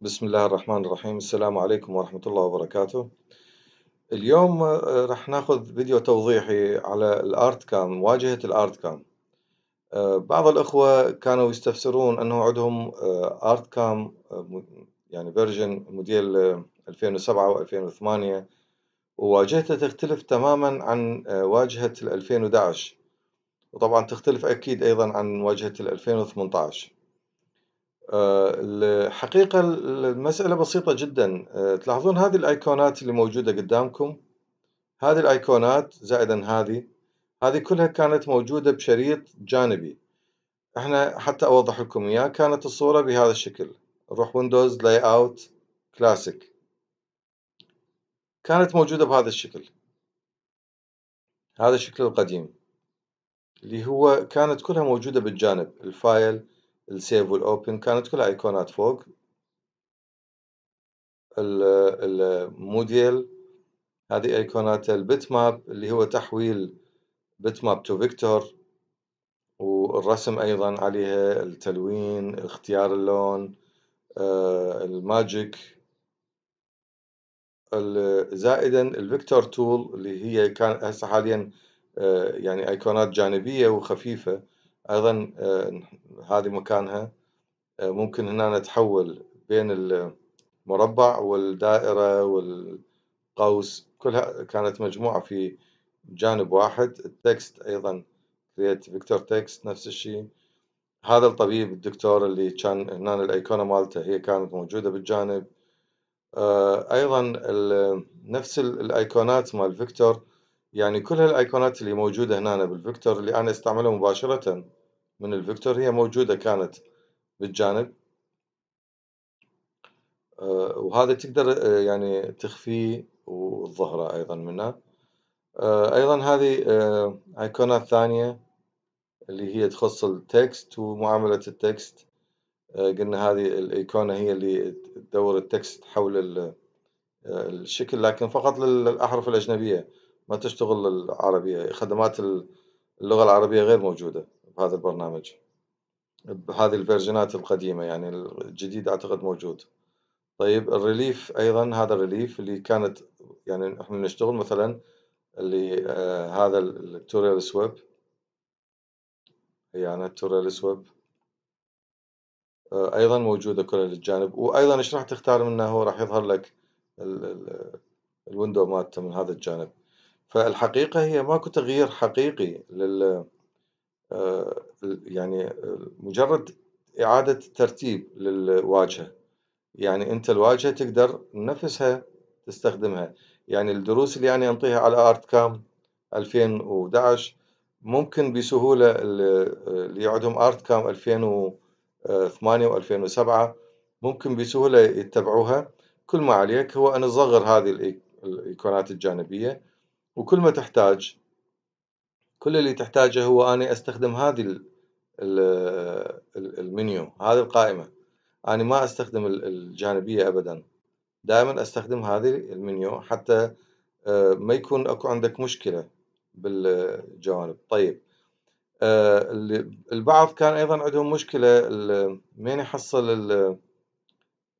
بسم الله الرحمن الرحيم السلام عليكم ورحمة الله وبركاته اليوم آه، راح ناخذ فيديو توضيحي على الارت كام واجهة الارت كام آه، بعض الأخوة كانوا يستفسرون أنه عندهم آه، ارت كام يعني فيرجن موديل 2007 و 2008 وواجهته تختلف تماما عن واجهة 2011 وطبعا تختلف أكيد أيضا عن واجهة 2018 آه، الحقيقة المسألة بسيطة جدا آه، تلاحظون هذه الأيقونات اللي موجودة قدامكم هذه الأيقونات زائدا هذه هذه كلها كانت موجودة بشريط جانبي احنا حتى أوضح لكم إياه كانت الصورة بهذا الشكل نروح ويندوز لاي اوت كلاسيك كانت موجودة بهذا الشكل هذا الشكل القديم اللي هو كانت كلها موجودة بالجانب الفايل السيف والاوبن كانت كلها ايقونات فوق الموديل هذه ايقونات البيت ماب اللي هو تحويل بيت ماب تو فيكتور والرسم ايضا عليها التلوين اختيار اللون آه، الماجيك زائدا الفيكتور تول اللي هي كان هسه حاليا آه، يعني ايقونات جانبيه وخفيفه أيضا آه، هذه مكانها آه، ممكن هنا نتحول بين المربع والدائرة والقوس كلها كانت مجموعة في جانب واحد التكست أيضا كريت فيكتور تكست نفس الشيء هذا الطبيب الدكتور اللي كان هنا الأيقونة مالته هي كانت موجودة بالجانب آه، أيضا نفس الأيقونات مال فيكتور يعني كل هالأيقونات اللي موجودة هنا بالفيكتور اللي أنا استعمله مباشرةً من الفيكتور هي موجودة كانت بالجانب آه، وهذا تقدر آه، يعني تخفيه وتظهره أيضا منها آه، أيضا هذه أيقونات ثانية اللي هي تخص التكست ومعاملة التكست قلنا هذه الأيقونة هي اللي تدور التكست حول الشكل لكن فقط للأحرف الأجنبية ما تشتغل العربية خدمات اللغة العربية غير موجودة هذا البرنامج بهذه الفيرجنات القديمة يعني الجديد أعتقد موجود طيب الريليف أيضا هذا الريليف اللي كانت يعني إحنا نشتغل مثلا اللي آه هذا التوريال سويب هي يعني التوريال سويب آه أيضا موجودة كلها للجانب وأيضا إيش راح تختار منه هو راح يظهر لك الويندو مالته من هذا الجانب فالحقيقة هي ماكو تغيير حقيقي لل آه، يعني آه، مجرد إعادة ترتيب للواجهة يعني أنت الواجهة تقدر نفسها تستخدمها يعني الدروس اللي يعني أنطيها على آرت كام 2011 ممكن بسهولة آه، اللي يعدهم آرت كام 2008 و2007 ممكن بسهولة يتبعوها كل ما عليك هو أن تصغر هذه الإيقونات الجانبية وكل ما تحتاج كل اللي تحتاجه هو أني أستخدم هذه المنيو هذه القائمة أنا ما أستخدم الجانبية أبدا دائما أستخدم هذه المنيو حتى آه، ما يكون أكو عندك مشكلة بالجوانب طيب آه، البعض كان أيضا عندهم مشكلة مين يحصل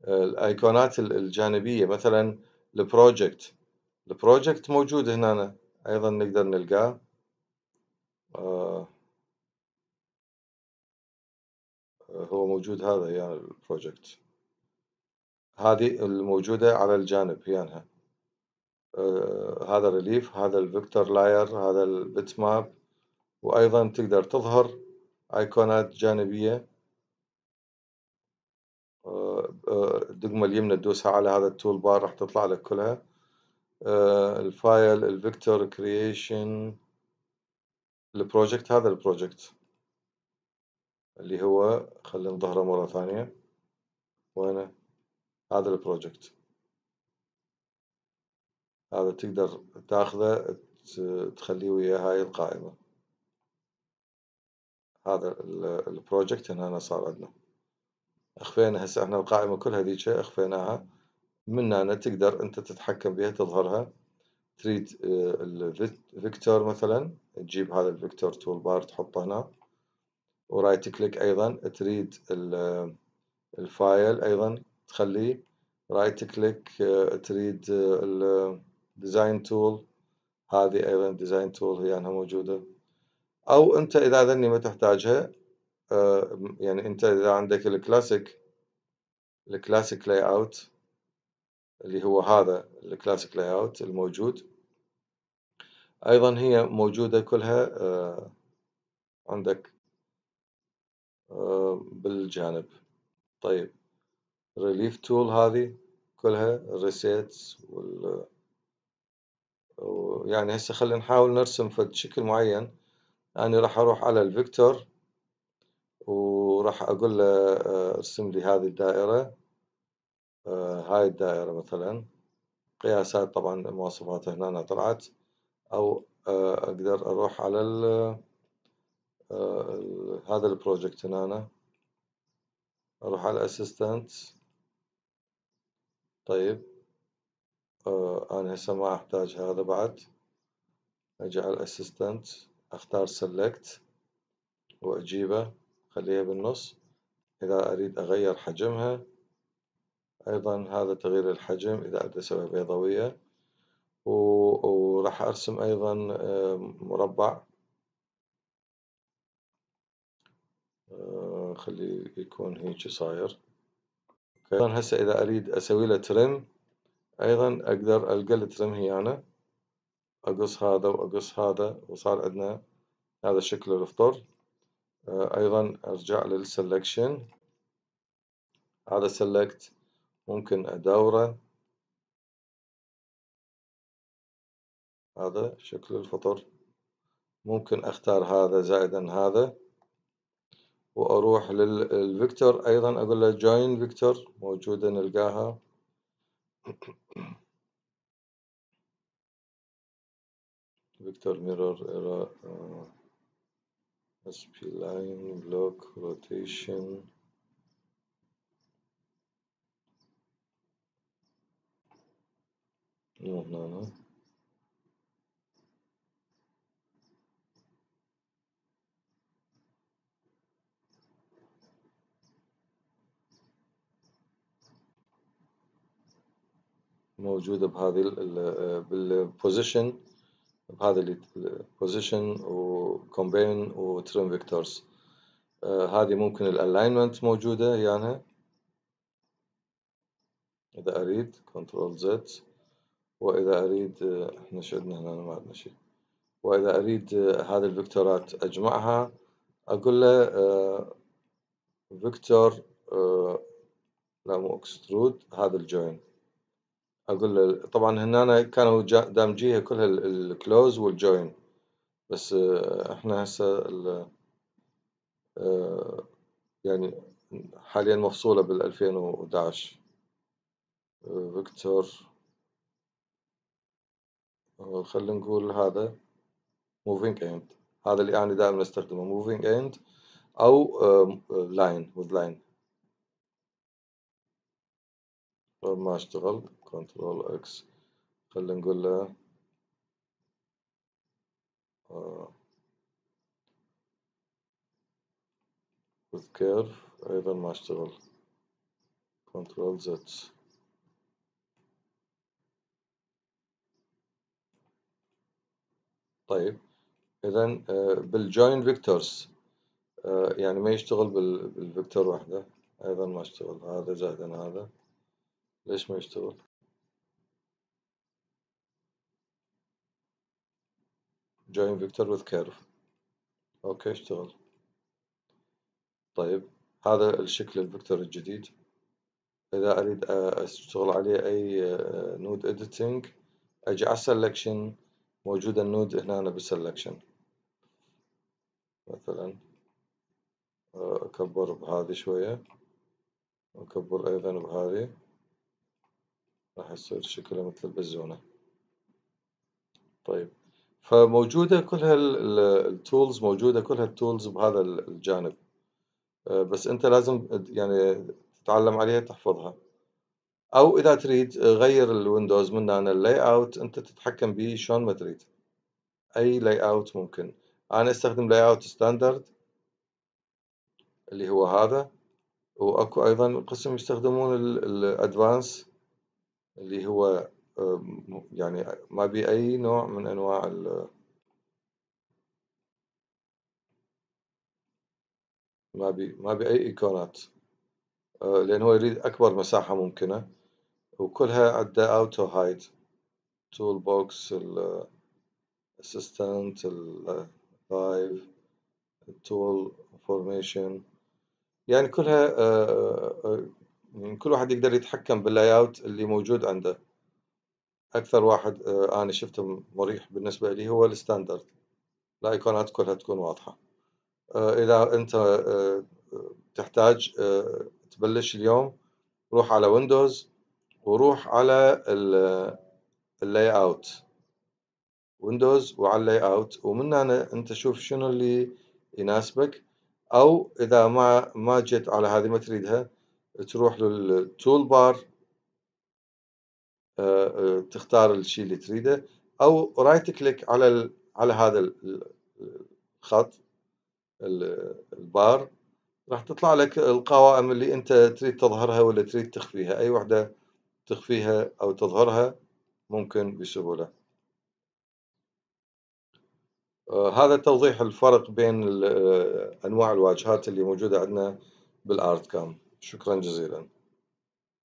الايقونات الجانبيه مثلا البروجكت البروجكت موجود هنا ايضا نقدر نلقاه آه هو موجود هذا يعني البروجكت هذه الموجودة على الجانب يعني آه هذا الريليف هذا الفيكتور لاير هذا البيت ماب وأيضا تقدر تظهر أيقونات جانبية الدقمة آه، آه، اليمنى تدوسها على هذا التول بار راح تطلع لك كلها الفايل الفيكتور كرييشن البروجكت هذا البروجكت اللي هو خلينا نظهره مرة ثانية وين هذا البروجكت هذا تقدر تاخذه تخليه ويا هاي القائمة هذا البروجكت هنا صار عندنا اخفينا هسه احنا القائمة كلها ذيك اخفيناها من هنا تقدر انت تتحكم بها تظهرها تريد آه، الفيكتور مثلا تجيب هذا الفيكتور تول بار تحطه هنا ورايت كليك ايضا تريد آه، الفايل ايضا تخليه رايت كليك آه، تريد الديزاين تول هذه ايضا ديزاين تول هي انها موجوده او انت اذا ذني ما تحتاجها يعني انت اذا عندك الكلاسيك الكلاسيك لاي اوت اللي هو هذا الكلاسيك لاي اوت الموجود ايضا هي موجودة كلها آه، عندك آه، بالجانب طيب ريليف تول هذه كلها ريسيتس وال يعني هسه خلينا نحاول نرسم فد شكل معين أنا راح أروح على الفيكتور وراح أقول له آه، ارسم لي هذه الدائرة آه، هاي الدائرة مثلا قياسات طبعا المواصفات هنا طلعت أو آه، أقدر أروح على ال آه، هذا البروجكت هنا أروح على الأسيستنت طيب أنا هسه ما أحتاج هذا بعد أجي على الأسيستنت أختار سلكت وأجيبه خليها بالنص إذا أريد أغير حجمها أيضا هذا تغيير الحجم إذا أدلسة بيضوية وراح أرسم أيضا مربع آه، خلي يكون هيك صاير أيضا هسه إذا أريد أسوي له ترم أيضا أقدر ألقى الترم هي أنا أقص هذا وأقص هذا وصار عندنا هذا شكل الفطر آه، أيضا أرجع للسلكشن هذا سلكت ممكن أدوره هذا شكل الفطر ممكن أختار هذا زائدا هذا وأروح للفيكتور أيضا أقول له join فيكتور موجودة نلقاها فيكتور ميرور error آه، sp line block rotation Dornano موجودة بهذه بالبوزيشن بهذا البوزيشن وكومبين وترم فيكتورز هذه ممكن الالاينمنت موجودة يانا يعني إذا أريد كنترول زد وإذا أريد إحنا شدنا هنا ما عندنا شيء وإذا أريد هذه الفكتورات أجمعها أقول له آه، فيكتور آه، لا مو اكسترود هذا الجوين أقول له طبعا هنا كانوا دامجيها كلها الكلوز والجوين بس آه، إحنا هسه يعني حاليا مفصولة بال 2011 فيكتور آه، خلينا نقول هذا moving end هذا اللي أنا دائما أستخدمه moving end أو line with line ما اشتغل كنترول اكس خلينا نقول له آه، with curve أيضا ما اشتغل كنترول زد طيب إذا آه، بالجوين فيكتورز آه، يعني ما يشتغل بالفيكتور وحده أيضا ما اشتغل هذا زائد هذا ليش ما يشتغل؟ جوين فيكتور وذ كيرف اوكي اشتغل طيب هذا الشكل الفيكتور الجديد اذا اريد اشتغل عليه اي آه، نود اديتنج اجي على selection موجود النود هنا بالسلكشن مثلا آه، أكبر بهذه شوية وأكبر أيضا بهذه راح يصير شكله مثل البزونة طيب فموجودة كل هالتولز موجودة كل هالتولز بهذا الجانب آه، بس أنت لازم يعني تتعلم عليها تحفظها او اذا تريد غير الويندوز من هنا اللاي اوت انت تتحكم به شلون ما تريد اي لاي اوت ممكن انا استخدم لاي اوت ستاندرد اللي هو هذا واكو ايضا قسم يستخدمون الادفانس اللي هو يعني ما بي اي نوع من انواع ال ما بي ما بي اي ايكونات آه، لان هو يريد اكبر مساحه ممكنه وكلها عدة اوتو هايد تول بوكس الاسيستنت اللايف التول فورميشن يعني كلها آه، آه، آه، يعني كل واحد يقدر يتحكم باللاي اوت اللي موجود عنده اكثر واحد انا شفته مريح بالنسبه لي هو الستاندرد الايقونات كلها تكون واضحه اذا انت تحتاج تبلش اليوم روح على ويندوز وروح على اللاي اوت ويندوز وعلى اللاي اوت ومن هنا انت شوف شنو اللي يناسبك او اذا ما ما جيت على هذه ما تريدها تروح للتول بار آه، آه، تختار الشيء اللي تريده او رايت كليك على على هذا الخط البار راح تطلع لك القوائم اللي انت تريد تظهرها ولا تريد تخفيها اي وحده تخفيها أو تظهرها ممكن بسهولة آه، هذا توضيح الفرق بين آه، أنواع الواجهات اللي موجودة عندنا بالآرت كام شكرا جزيلا